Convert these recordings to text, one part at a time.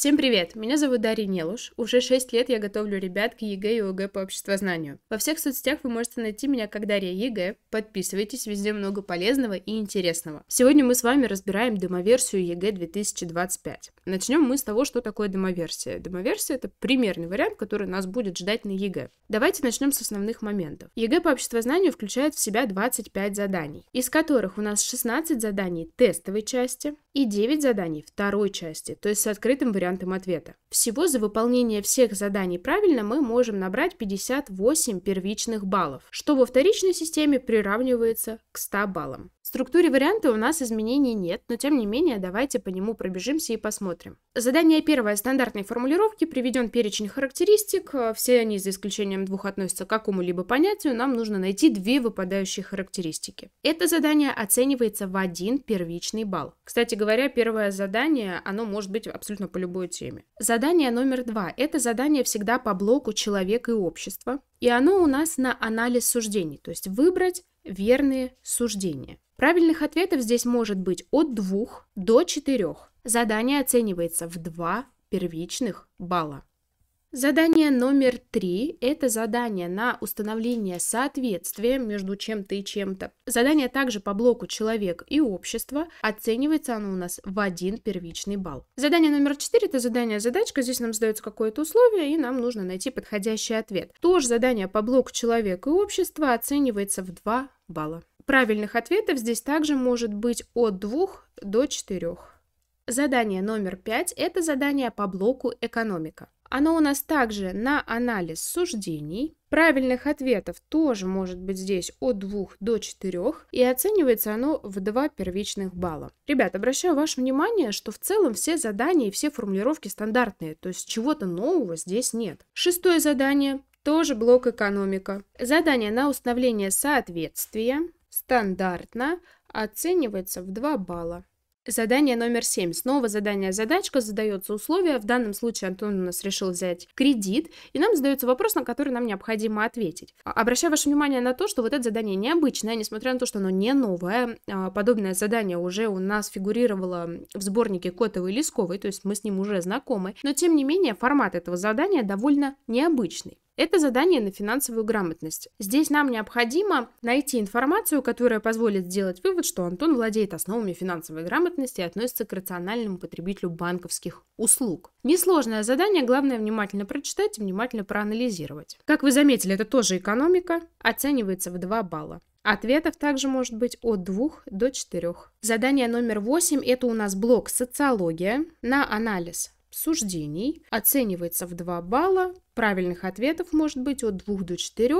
Всем привет! Меня зовут Дарья Нелуш. Уже 6 лет я готовлю ребят к ЕГЭ и ОГЭ по обществознанию. Во всех соцсетях вы можете найти меня как Дарья ЕГЭ. Подписывайтесь, везде много полезного и интересного. Сегодня мы с вами разбираем демоверсию ЕГЭ 2025. Начнем мы с того, что такое демоверсия. Демоверсия — это примерный вариант, который нас будет ждать на ЕГЭ. Давайте начнем с основных моментов. ЕГЭ по обществознанию включает в себя 25 заданий, из которых у нас 16 заданий тестовой части, и 9 заданий второй части, то есть с открытым вариантом ответа. Всего за выполнение всех заданий правильно мы можем набрать 58 первичных баллов, что во вторичной системе приравнивается к 100 баллам структуре варианта у нас изменений нет, но тем не менее давайте по нему пробежимся и посмотрим. Задание первое стандартной формулировки, приведен перечень характеристик, э, все они за исключением двух относятся к какому-либо понятию, нам нужно найти две выпадающие характеристики. Это задание оценивается в один первичный балл. Кстати говоря, первое задание, оно может быть абсолютно по любой теме. Задание номер два. Это задание всегда по блоку «Человек и общество». И оно у нас на анализ суждений, то есть выбрать верные суждения. Правильных ответов здесь может быть от 2 до 4. Задание оценивается в 2 первичных балла. Задание номер три – это задание на установление соответствия между чем-то и чем-то. Задание также по блоку «Человек и общество». Оценивается оно у нас в один первичный балл. Задание номер четыре – это задание-задачка. Здесь нам задается какое-то условие, и нам нужно найти подходящий ответ. Тоже задание по блоку «Человек и общество» оценивается в два балла. Правильных ответов здесь также может быть от двух до четырех. Задание номер пять – это задание по блоку «Экономика». Оно у нас также на анализ суждений. Правильных ответов тоже может быть здесь от 2 до 4, и оценивается оно в 2 первичных балла. Ребят, обращаю ваше внимание, что в целом все задания и все формулировки стандартные, то есть чего-то нового здесь нет. Шестое задание тоже блок экономика. Задание на установление соответствия стандартно оценивается в 2 балла. Задание номер семь. Снова задание задачка, задается условие. В данном случае Антон у нас решил взять кредит, и нам задается вопрос, на который нам необходимо ответить. А, обращаю ваше внимание на то, что вот это задание необычное, несмотря на то, что оно не новое. А, подобное задание уже у нас фигурировало в сборнике Котовой и Лесковой, то есть мы с ним уже знакомы. Но, тем не менее, формат этого задания довольно необычный. Это задание на финансовую грамотность. Здесь нам необходимо найти информацию, которая позволит сделать вывод, что Антон владеет основами финансовой грамотности и относится к рациональному потребителю банковских услуг. Несложное задание, главное внимательно прочитать и внимательно проанализировать. Как вы заметили, это тоже экономика, оценивается в 2 балла. Ответов также может быть от 2 до 4. Задание номер 8 – это у нас блок «Социология» на анализ суждений, оценивается в 2 балла, Правильных ответов может быть от 2 до 4.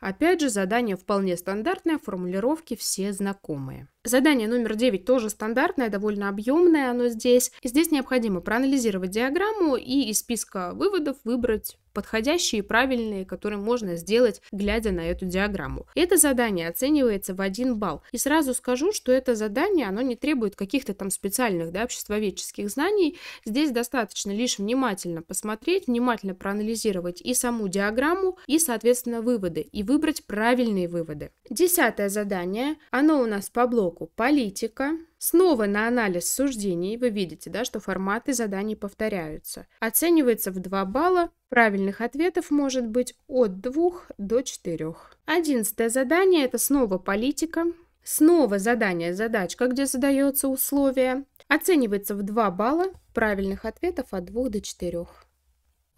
Опять же, задание вполне стандартное, формулировки все знакомые. Задание номер 9 тоже стандартное, довольно объемное оно здесь. Здесь необходимо проанализировать диаграмму и из списка выводов выбрать подходящие и правильные, которые можно сделать, глядя на эту диаграмму. Это задание оценивается в один балл. И сразу скажу, что это задание, оно не требует каких-то там специальных, да, обществоведческих знаний. Здесь достаточно лишь внимательно посмотреть, внимательно проанализировать и саму диаграмму, и, соответственно, выводы, и выбрать правильные выводы. Десятое задание, оно у нас по блоку политика, Снова на анализ суждений вы видите, да, что форматы заданий повторяются. Оценивается в 2 балла, правильных ответов может быть от 2 до 4. Одиннадцатое задание – это снова политика. Снова задание задачка, где задается условие. Оценивается в 2 балла, правильных ответов от 2 до 4.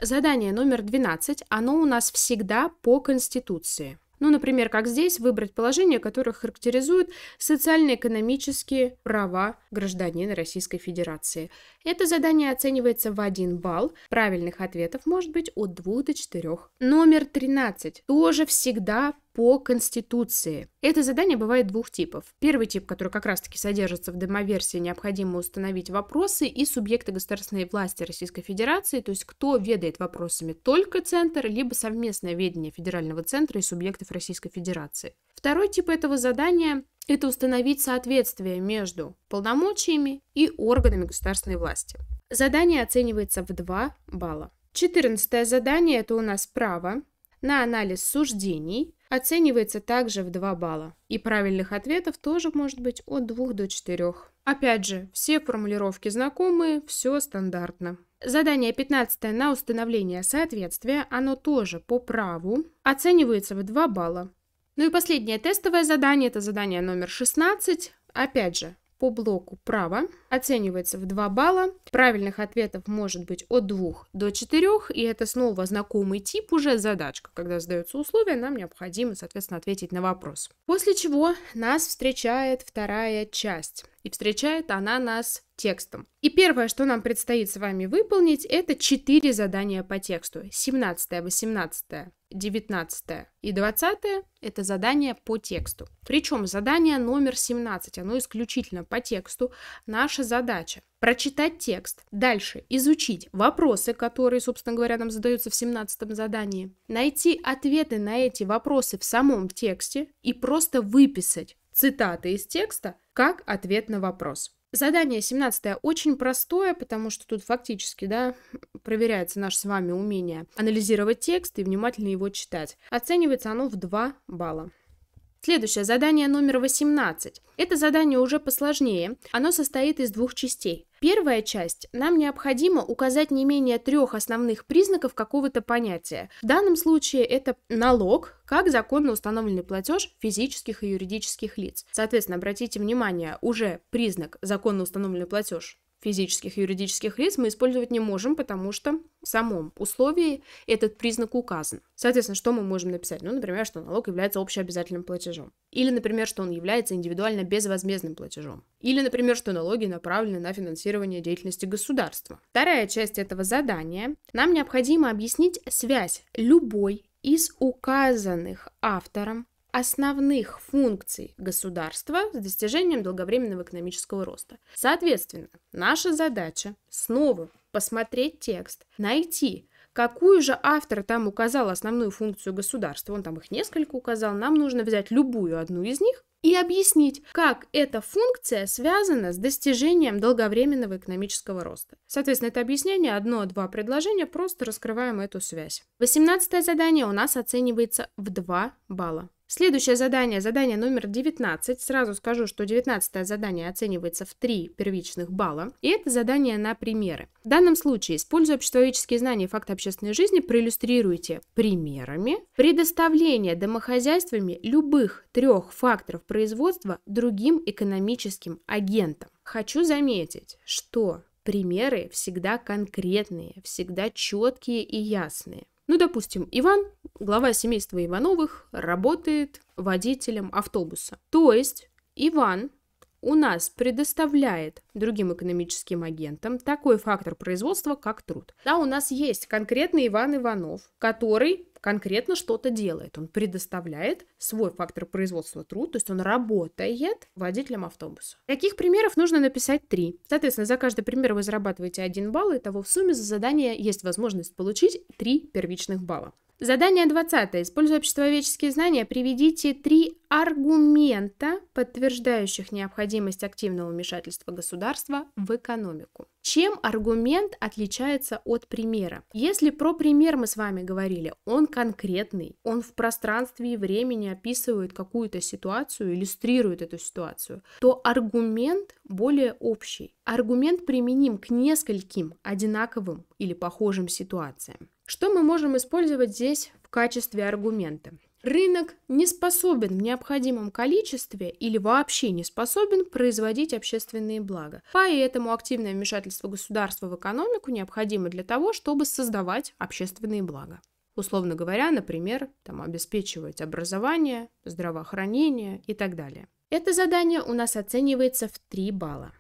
Задание номер 12, оно у нас всегда по Конституции. Ну, например, как здесь выбрать положение, которое характеризует социально-экономические права гражданина Российской Федерации. Это задание оценивается в один балл. Правильных ответов может быть от 2 до 4. Номер 13. Тоже всегда по Конституции. Это задание бывает двух типов. Первый тип, который как раз-таки содержится в демоверсии, необходимо установить вопросы и субъекты государственной власти Российской Федерации, то есть кто ведает вопросами только Центр, либо совместное ведение Федерального Центра и субъектов Российской Федерации. Второй тип этого задания – это установить соответствие между полномочиями и органами государственной власти. Задание оценивается в 2 балла. Четырнадцатое задание – это у нас право на анализ суждений оценивается также в 2 балла. И правильных ответов тоже может быть от 2 до 4. Опять же, все формулировки знакомые, все стандартно. Задание 15 на установление соответствия, оно тоже по праву, оценивается в 2 балла. Ну и последнее тестовое задание, это задание номер 16, опять же, по блоку право оценивается в 2 балла. Правильных ответов может быть от 2 до 4, и это снова знакомый тип уже задачка. Когда задаются условия, нам необходимо, соответственно, ответить на вопрос. После чего нас встречает вторая часть. И встречает она нас текстом. И первое, что нам предстоит с вами выполнить, это 4 задания по тексту. 17, 18, 19 и 20 это задания по тексту. Причем задание номер 17, оно исключительно по тексту. Наш ваша задача прочитать текст, дальше изучить вопросы, которые, собственно говоря, нам задаются в 17 задании, найти ответы на эти вопросы в самом тексте и просто выписать цитаты из текста как ответ на вопрос. Задание 17 очень простое, потому что тут фактически, да, проверяется наше с вами умение анализировать текст и внимательно его читать. Оценивается оно в 2 балла. Следующее задание номер 18. Это задание уже посложнее. Оно состоит из двух частей. Первая часть. Нам необходимо указать не менее трех основных признаков какого-то понятия. В данном случае это налог, как законно установленный платеж физических и юридических лиц. Соответственно, обратите внимание, уже признак законно установленный платеж физических и юридических лиц мы использовать не можем, потому что в самом условии этот признак указан. Соответственно, что мы можем написать? Ну, например, что налог является общеобязательным платежом. Или, например, что он является индивидуально безвозмездным платежом. Или, например, что налоги направлены на финансирование деятельности государства. Вторая часть этого задания. Нам необходимо объяснить связь любой из указанных автором основных функций государства с достижением долговременного экономического роста. Соответственно, наша задача снова посмотреть текст, найти, какую же автор там указал основную функцию государства, он там их несколько указал, нам нужно взять любую одну из них и объяснить, как эта функция связана с достижением долговременного экономического роста. Соответственно, это объяснение, одно-два предложения, просто раскрываем эту связь. Восемнадцатое задание у нас оценивается в 2 балла. Следующее задание, задание номер 19. Сразу скажу, что 19 задание оценивается в 3 первичных балла. И это задание на примеры. В данном случае, используя обществоведческие знания и факты общественной жизни, проиллюстрируйте примерами предоставление домохозяйствами любых трех факторов производства другим экономическим агентам. Хочу заметить, что примеры всегда конкретные, всегда четкие и ясные. Ну, допустим, Иван глава семейства Ивановых работает водителем автобуса. То есть Иван у нас предоставляет другим экономическим агентам такой фактор производства, как труд. Да, у нас есть конкретный Иван Иванов, который конкретно что-то делает. Он предоставляет свой фактор производства труд, то есть он работает водителем автобуса. Таких примеров нужно написать три. Соответственно, за каждый пример вы зарабатываете один балл, и того в сумме за задание есть возможность получить три первичных балла. Задание 20. Используя обществоведческие знания, приведите три аргумента, подтверждающих необходимость активного вмешательства государства в экономику. Чем аргумент отличается от примера? Если про пример мы с вами говорили, он конкретный, он в пространстве и времени описывает какую-то ситуацию, иллюстрирует эту ситуацию, то аргумент более общий. Аргумент применим к нескольким одинаковым или похожим ситуациям. Что мы можем использовать здесь в качестве аргумента? Рынок не способен в необходимом количестве или вообще не способен производить общественные блага. Поэтому активное вмешательство государства в экономику необходимо для того, чтобы создавать общественные блага. Условно говоря, например, там, обеспечивать образование, здравоохранение и так далее. Это задание у нас оценивается в 3 балла.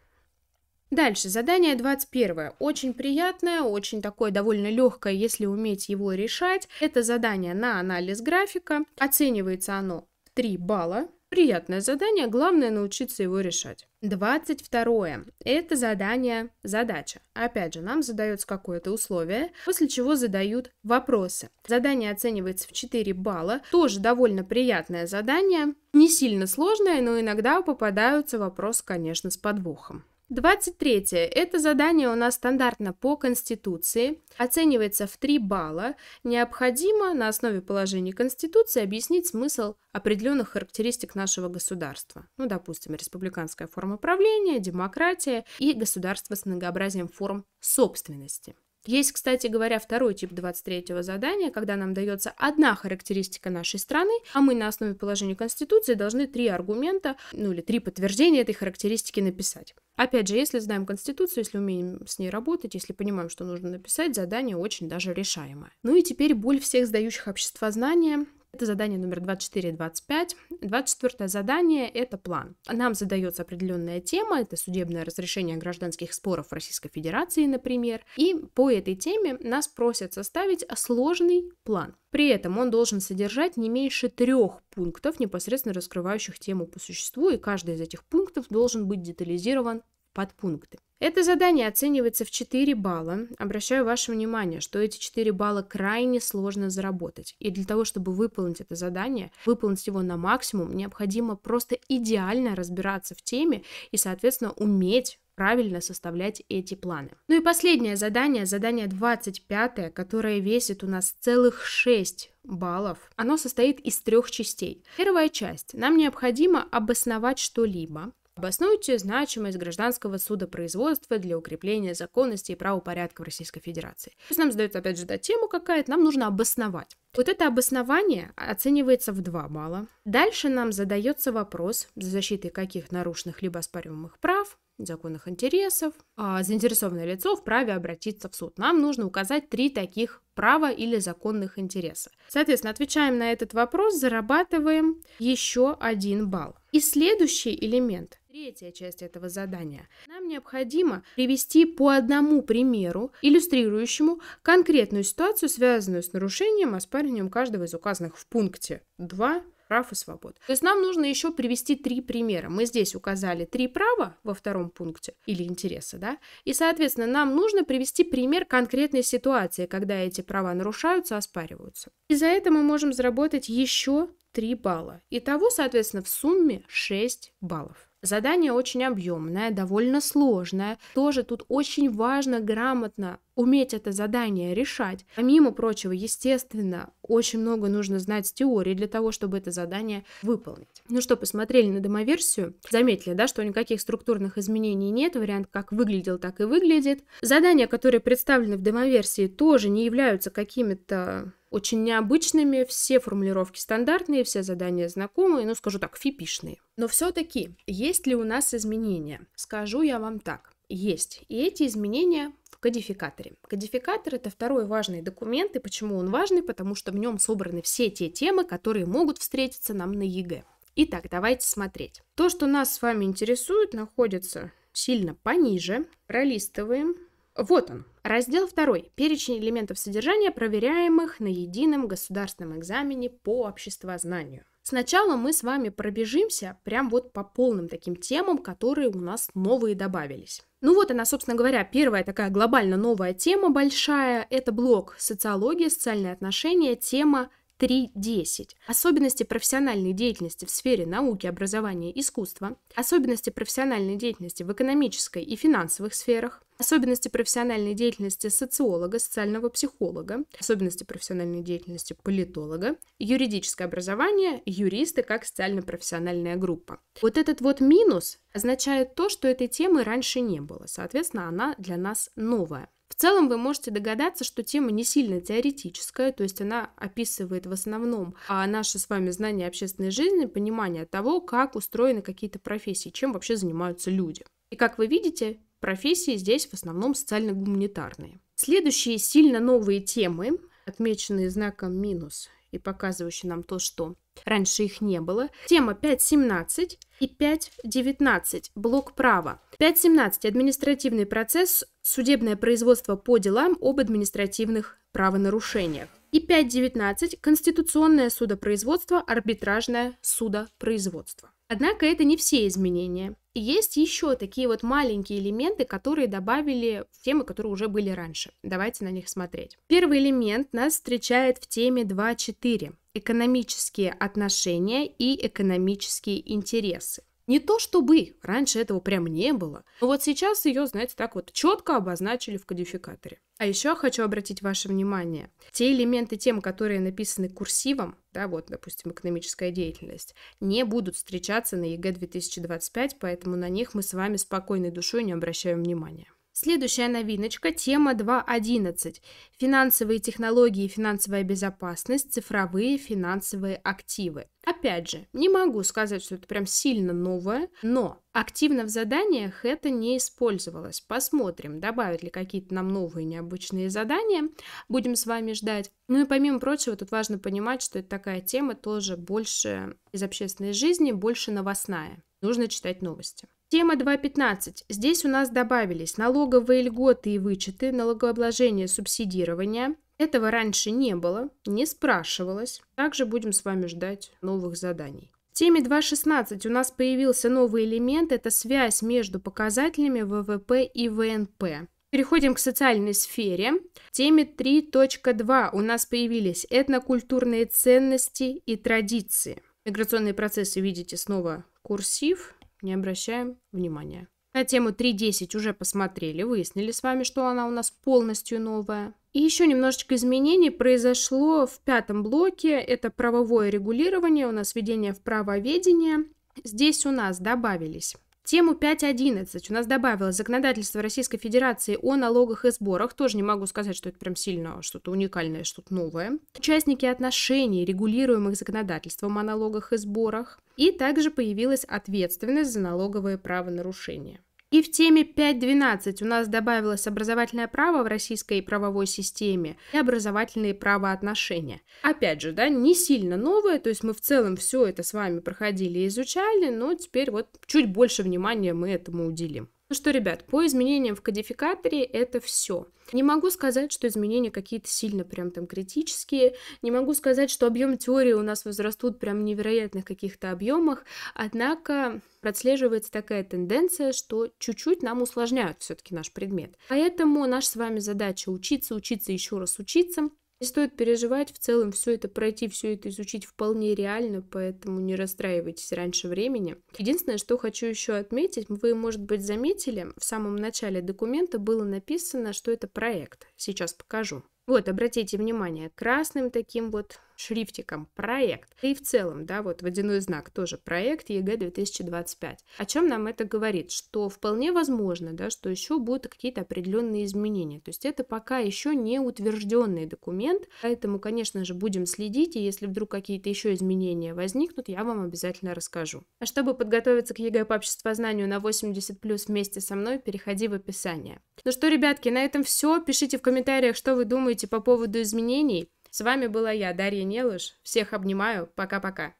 Дальше, задание 21. Очень приятное, очень такое довольно легкое, если уметь его решать. Это задание на анализ графика. Оценивается оно 3 балла. Приятное задание, главное научиться его решать. 22. Это задание, задача. Опять же, нам задается какое-то условие, после чего задают вопросы. Задание оценивается в 4 балла. Тоже довольно приятное задание. Не сильно сложное, но иногда попадаются вопросы, конечно, с подвохом. 23. Это задание у нас стандартно по Конституции, оценивается в 3 балла. Необходимо на основе положений Конституции объяснить смысл определенных характеристик нашего государства. Ну, допустим, республиканская форма правления, демократия и государство с многообразием форм собственности. Есть, кстати говоря, второй тип 23-го задания, когда нам дается одна характеристика нашей страны, а мы на основе положения Конституции должны три аргумента, ну или три подтверждения этой характеристики написать. Опять же, если знаем Конституцию, если умеем с ней работать, если понимаем, что нужно написать, задание очень даже решаемое. Ну и теперь боль всех сдающих общества знания это задание номер 24 и 25. 24 задание – это план. Нам задается определенная тема, это судебное разрешение гражданских споров Российской Федерации, например. И по этой теме нас просят составить сложный план. При этом он должен содержать не меньше трех пунктов, непосредственно раскрывающих тему по существу, и каждый из этих пунктов должен быть детализирован под пункты. Это задание оценивается в 4 балла. Обращаю ваше внимание, что эти 4 балла крайне сложно заработать. И для того, чтобы выполнить это задание, выполнить его на максимум, необходимо просто идеально разбираться в теме и, соответственно, уметь правильно составлять эти планы. Ну и последнее задание, задание 25, которое весит у нас целых 6 баллов. Оно состоит из трех частей. Первая часть. Нам необходимо обосновать что-либо. Обоснуйте значимость гражданского судопроизводства для укрепления законности и правопорядка в Российской Федерации. То есть нам задают, опять же, да, тему какая-то, нам нужно обосновать. Вот это обоснование оценивается в 2 балла. Дальше нам задается вопрос, за защитой каких нарушенных либо оспариваемых прав, законных интересов, а заинтересованное лицо вправе обратиться в суд. Нам нужно указать три таких права или законных интереса. Соответственно, отвечаем на этот вопрос, зарабатываем еще один балл. И следующий элемент Третья часть этого задания. Нам необходимо привести по одному примеру, иллюстрирующему конкретную ситуацию, связанную с нарушением, оспариванием каждого из указанных в пункте 2 прав и свобод. То есть нам нужно еще привести три примера. Мы здесь указали три права во втором пункте или интереса, да, и, соответственно, нам нужно привести пример конкретной ситуации, когда эти права нарушаются, оспариваются. И за это мы можем заработать еще 3 балла. Итого, соответственно, в сумме 6 баллов. Задание очень объемное, довольно сложное. Тоже тут очень важно грамотно уметь это задание решать. Помимо прочего, естественно, очень много нужно знать с теории для того, чтобы это задание выполнить. Ну что, посмотрели на демоверсию, заметили, да, что никаких структурных изменений нет, вариант как выглядел, так и выглядит. Задания, которые представлены в демоверсии, тоже не являются какими-то очень необычными, все формулировки стандартные, все задания знакомые, ну, скажу так, фипишные. Но все-таки, есть ли у нас изменения? Скажу я вам так. Есть. И эти изменения в кодификаторе. Кодификатор это второй важный документ, и почему он важный? Потому что в нем собраны все те темы, которые могут встретиться нам на ЕГЭ. Итак, давайте смотреть. То, что нас с вами интересует, находится сильно пониже. Пролистываем вот он, раздел второй. Перечень элементов содержания, проверяемых на едином государственном экзамене по обществознанию. Сначала мы с вами пробежимся прям вот по полным таким темам, которые у нас новые добавились. Ну вот она, собственно говоря, первая такая глобально новая тема большая. Это блок «Социология, социальные отношения», тема 3.10. Особенности профессиональной деятельности в сфере науки, образования и искусства. Особенности профессиональной деятельности в экономической и финансовых сферах. Особенности профессиональной деятельности социолога, социального психолога, особенности профессиональной деятельности политолога, юридическое образование, юристы как социально-профессиональная группа. Вот этот вот минус означает то, что этой темы раньше не было, соответственно, она для нас новая. В целом вы можете догадаться, что тема не сильно теоретическая, то есть она описывает в основном а, наши с вами знания общественной жизни, понимание того, как устроены какие-то профессии, чем вообще занимаются люди. И как вы видите, профессии здесь в основном социально-гуманитарные. Следующие сильно новые темы, отмеченные знаком минус, и показывающий нам то, что раньше их не было. Тема 5.17 и 5.19, блок права. 5.17, административный процесс, судебное производство по делам об административных правонарушениях. И 5.19, конституционное судопроизводство, арбитражное судопроизводство. Однако это не все изменения. есть еще такие вот маленькие элементы, которые добавили в темы, которые уже были раньше. Давайте на них смотреть. Первый элемент нас встречает в теме 2.4. Экономические отношения и экономические интересы. Не то чтобы, раньше этого прям не было, но вот сейчас ее, знаете, так вот четко обозначили в кодификаторе. А еще хочу обратить ваше внимание, те элементы тем, которые написаны курсивом, да, вот, допустим, экономическая деятельность, не будут встречаться на ЕГЭ 2025, поэтому на них мы с вами спокойной душой не обращаем внимания. Следующая новиночка – тема 2.11. Финансовые технологии и финансовая безопасность, цифровые финансовые активы. Опять же, не могу сказать, что это прям сильно новое, но активно в заданиях это не использовалось. Посмотрим, добавят ли какие-то нам новые необычные задания. Будем с вами ждать. Ну и помимо прочего, тут важно понимать, что это такая тема тоже больше из общественной жизни, больше новостная. Нужно читать новости. Система 2.15. Здесь у нас добавились налоговые льготы и вычеты, налогообложение, субсидирование. Этого раньше не было, не спрашивалось. Также будем с вами ждать новых заданий. В теме 2.16 у нас появился новый элемент – это связь между показателями ВВП и ВНП. Переходим к социальной сфере. В теме 3.2 у нас появились этнокультурные ценности и традиции. Миграционные процессы видите снова курсив, не обращаем внимания. На тему 3.10 уже посмотрели, выяснили с вами, что она у нас полностью новая. И еще немножечко изменений произошло в пятом блоке. Это правовое регулирование, у нас введение в правоведение. Здесь у нас добавились Тему 5.11 у нас добавилось законодательство Российской Федерации о налогах и сборах. Тоже не могу сказать, что это прям сильно что-то уникальное, что-то новое. Участники отношений, регулируемых законодательством о налогах и сборах. И также появилась ответственность за налоговые правонарушения. И в теме 5.12 у нас добавилось образовательное право в российской правовой системе и образовательные правоотношения. Опять же, да, не сильно новое, то есть мы в целом все это с вами проходили и изучали, но теперь вот чуть больше внимания мы этому уделим. Ну что, ребят, по изменениям в кодификаторе это все. Не могу сказать, что изменения какие-то сильно прям там критические, не могу сказать, что объем теории у нас возрастут прям в невероятных каких-то объемах, однако прослеживается такая тенденция, что чуть-чуть нам усложняют все-таки наш предмет. Поэтому наша с вами задача учиться, учиться, еще раз учиться, не стоит переживать, в целом все это пройти, все это изучить вполне реально, поэтому не расстраивайтесь раньше времени. Единственное, что хочу еще отметить, вы, может быть, заметили, в самом начале документа было написано, что это проект. Сейчас покажу. Вот, обратите внимание, красным таким вот шрифтиком проект. И в целом, да, вот водяной знак тоже проект ЕГЭ 2025. О чем нам это говорит? Что вполне возможно, да, что еще будут какие-то определенные изменения. То есть это пока еще не утвержденный документ, поэтому, конечно же, будем следить, и если вдруг какие-то еще изменения возникнут, я вам обязательно расскажу. А чтобы подготовиться к ЕГЭ по обществознанию на 80 плюс вместе со мной, переходи в описание. Ну что, ребятки, на этом все. Пишите в комментариях, что вы думаете по поводу изменений. С вами была я, Дарья Нелыш. Всех обнимаю. Пока-пока.